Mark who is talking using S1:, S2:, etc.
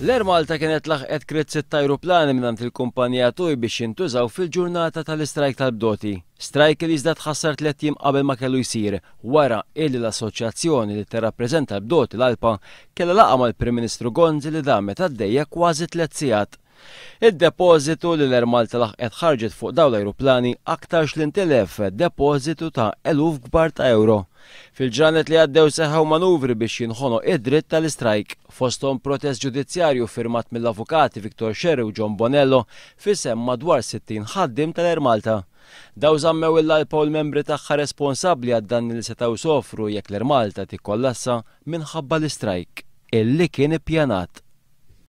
S1: L-Air Malta kienet laħqet kritzi tajruplani minnant il-kumpanija tuj biex jintużaw fil-ġurnata tal-istrajk tal-bdoti. Strajk li jizdat ħassar tliet jim qabel ma kellu jisir, wara illi l-assoċjazzjoni li terrappreżenta l-bdoti l-Alpa kella laqa mal-Prim Ministru Gonzi li damet għaddejja kważi tliet sigħat id depozitu li l-Ermalta laħqet ħarġet fuq daw l-ajruplani aktarx l-intilef depożitu ta' eluf gbar ta' euro. Fil-ġranet li għaddew seħaw manuvri biex jinħono id-dritt tal-istrajk, fostom protest ġudizzjarju firmat mill-avukati Viktor Xerri u John Bonello fisem madwar 60 ħaddim tal-Ermalta. Daw zammew il l-pol l-membri tagħha responsabbli għad-danni li setaw sofru jekk l-Ermalta tikkollassa minħabba l-istrajk, illi kien ippjanat